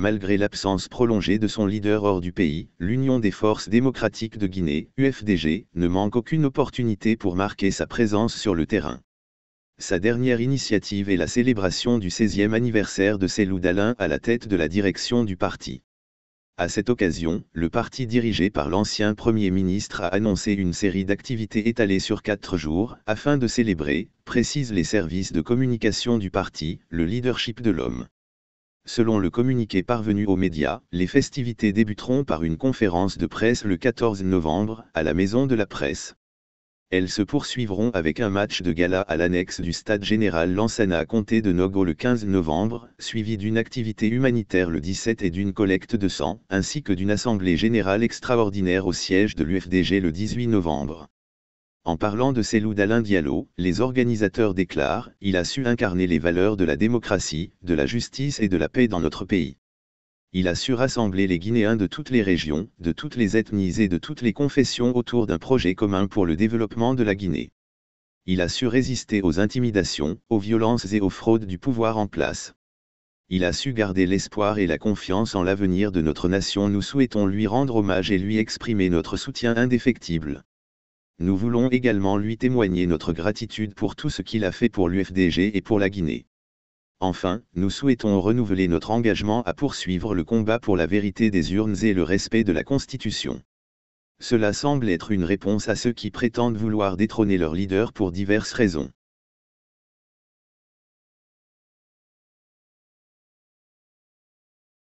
malgré l'absence prolongée de son leader hors du pays, l'Union des forces démocratiques de Guinée, UFDG, ne manque aucune opportunité pour marquer sa présence sur le terrain. Sa dernière initiative est la célébration du 16e anniversaire de Célou Alain à la tête de la direction du parti. À cette occasion, le parti dirigé par l'ancien Premier ministre a annoncé une série d'activités étalées sur quatre jours, afin de célébrer, précisent les services de communication du parti, le leadership de l'homme. Selon le communiqué parvenu aux médias, les festivités débuteront par une conférence de presse le 14 novembre, à la Maison de la Presse. Elles se poursuivront avec un match de gala à l'annexe du stade général Lansana à comté de Nogo le 15 novembre, suivi d'une activité humanitaire le 17 et d'une collecte de sang, ainsi que d'une assemblée générale extraordinaire au siège de l'UFDG le 18 novembre. En parlant de ces d'Alain Diallo, les organisateurs déclarent « Il a su incarner les valeurs de la démocratie, de la justice et de la paix dans notre pays. Il a su rassembler les Guinéens de toutes les régions, de toutes les ethnies et de toutes les confessions autour d'un projet commun pour le développement de la Guinée. Il a su résister aux intimidations, aux violences et aux fraudes du pouvoir en place. Il a su garder l'espoir et la confiance en l'avenir de notre nation. Nous souhaitons lui rendre hommage et lui exprimer notre soutien indéfectible nous voulons également lui témoigner notre gratitude pour tout ce qu'il a fait pour l'UFDG et pour la Guinée. Enfin, nous souhaitons renouveler notre engagement à poursuivre le combat pour la vérité des urnes et le respect de la Constitution. Cela semble être une réponse à ceux qui prétendent vouloir détrôner leur leader pour diverses raisons.